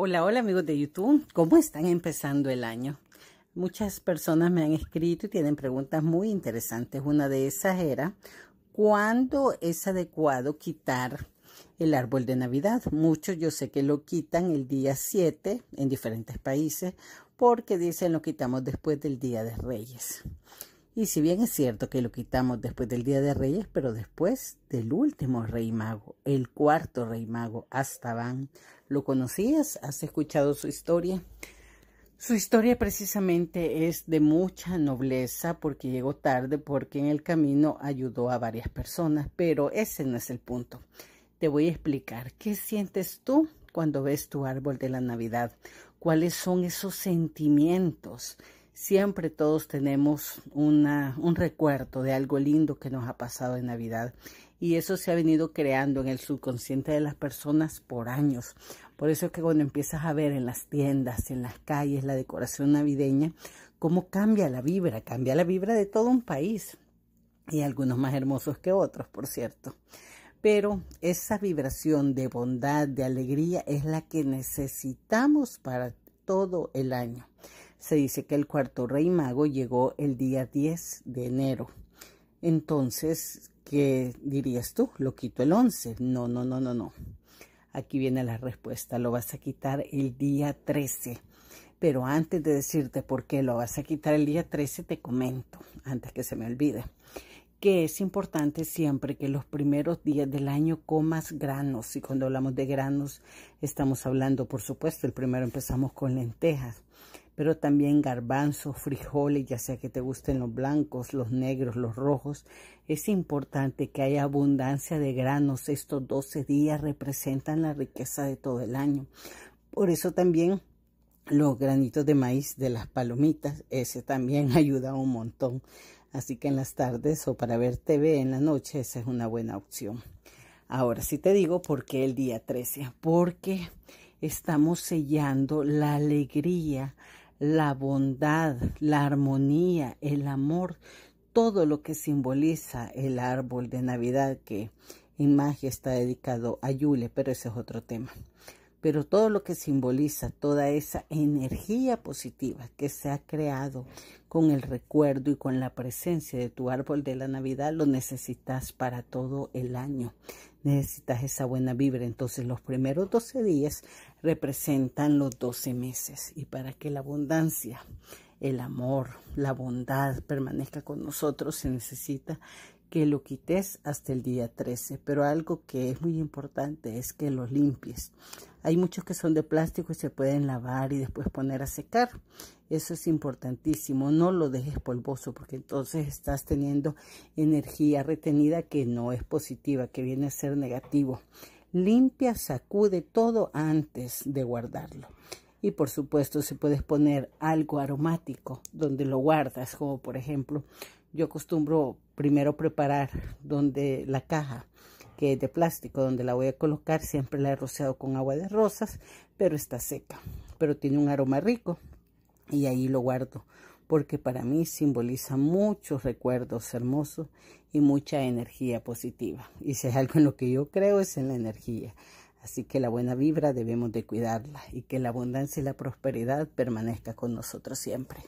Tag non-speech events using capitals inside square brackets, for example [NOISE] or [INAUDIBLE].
Hola, hola amigos de YouTube. ¿Cómo están empezando el año? Muchas personas me han escrito y tienen preguntas muy interesantes. Una de esas era, ¿cuándo es adecuado quitar el árbol de Navidad? Muchos yo sé que lo quitan el día 7 en diferentes países porque dicen lo quitamos después del Día de Reyes. Y si bien es cierto que lo quitamos después del Día de Reyes, pero después del último rey mago, el cuarto rey mago, Astaban. ¿Lo conocías? ¿Has escuchado su historia? Su historia precisamente es de mucha nobleza porque llegó tarde, porque en el camino ayudó a varias personas, pero ese no es el punto. Te voy a explicar qué sientes tú cuando ves tu árbol de la Navidad, cuáles son esos sentimientos Siempre todos tenemos un recuerdo de algo lindo que nos ha pasado en Navidad y eso se ha venido creando en el subconsciente de las personas por años. Por eso es que cuando empiezas a ver en las tiendas, en las calles, la decoración navideña, cómo cambia la vibra, cambia la vibra de todo un país y algunos más hermosos que otros, por cierto. Pero esa vibración de bondad, de alegría, es la que necesitamos para todo el año se dice que el cuarto rey mago llegó el día 10 de enero. Entonces, ¿qué dirías tú? Lo quito el 11. No, no, no, no, no. Aquí viene la respuesta. Lo vas a quitar el día 13. Pero antes de decirte por qué lo vas a quitar el día 13, te comento, antes que se me olvide, que es importante siempre que los primeros días del año comas granos. Y cuando hablamos de granos, estamos hablando, por supuesto, el primero empezamos con lentejas pero también garbanzos, frijoles, ya sea que te gusten los blancos, los negros, los rojos. Es importante que haya abundancia de granos. Estos 12 días representan la riqueza de todo el año. Por eso también los granitos de maíz de las palomitas, ese también [LAUGHS] ayuda un montón. Así que en las tardes o para ver TV en la noche, esa es una buena opción. Ahora sí te digo por qué el día 13, porque estamos sellando la alegría, la bondad, la armonía, el amor, todo lo que simboliza el árbol de Navidad que en magia está dedicado a Yule, pero ese es otro tema pero todo lo que simboliza toda esa energía positiva que se ha creado con el recuerdo y con la presencia de tu árbol de la Navidad lo necesitas para todo el año. Necesitas esa buena vibra. Entonces los primeros 12 días representan los 12 meses y para que la abundancia el amor, la bondad permanezca con nosotros, se necesita que lo quites hasta el día 13. Pero algo que es muy importante es que lo limpies. Hay muchos que son de plástico y se pueden lavar y después poner a secar. Eso es importantísimo. No lo dejes polvoso porque entonces estás teniendo energía retenida que no es positiva, que viene a ser negativo. Limpia, sacude todo antes de guardarlo. Y por supuesto, si puedes poner algo aromático donde lo guardas, como por ejemplo yo acostumbro primero preparar donde la caja que es de plástico donde la voy a colocar siempre la he rociado con agua de rosas pero está seca pero tiene un aroma rico y ahí lo guardo porque para mí simboliza muchos recuerdos hermosos y mucha energía positiva. Y si es algo en lo que yo creo es en la energía. Así que la buena vibra debemos de cuidarla y que la abundancia y la prosperidad permanezca con nosotros siempre.